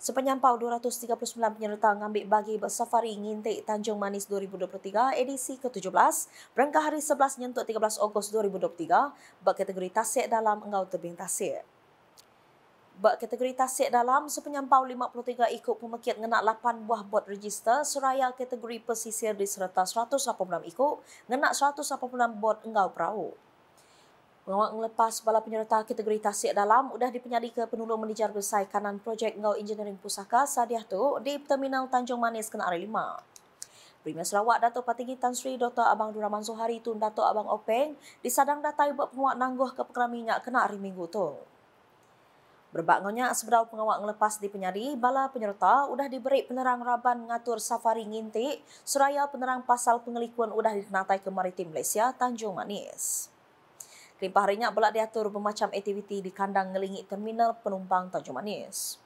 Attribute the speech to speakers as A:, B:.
A: Sepenyampau 239 penyerta mengambil bagi safari ngintik Tanjung Manis 2023 edisi ke-17 berangkah hari 11 nyentuk 13 Ogos 2023 berkategori tasik dalam engau tebing tasik. kategori tasik dalam sepenyampau 53 ikut pemekiat mengenak 8 buah bot register seraya kategori pesisir diserta 186 ikut mengenak 186 bot engau perahu. Pengawal lepas bala penyerta kategori Tasik Dalam sudah dipenyali ke penulu manajer besar kanan projek Ngau Engineering Pusaka Sadiah Tu di Terminal Tanjung Manis kena Ari Lima. Premier Sarawak Dato' Patinggi Tan Sri Dr. Abang Duraman Zohari Tun Dato' Abang Openg disadang datai buat penguat nangguh ke pekerami minyak kena hari minggu tu. Berbak ngonya seberau pengawak ngelepas di penyari, bala penyerta udah diberi penerang raban ngatur safari ngintik suraya penerang pasal pengelikuan udah dikenatai ke Maritim Malaysia, Tanjung Manis. Limpah harinya pula diatur bermacam aktiviti di kandang ngelingit terminal penumpang Tanjung Manis.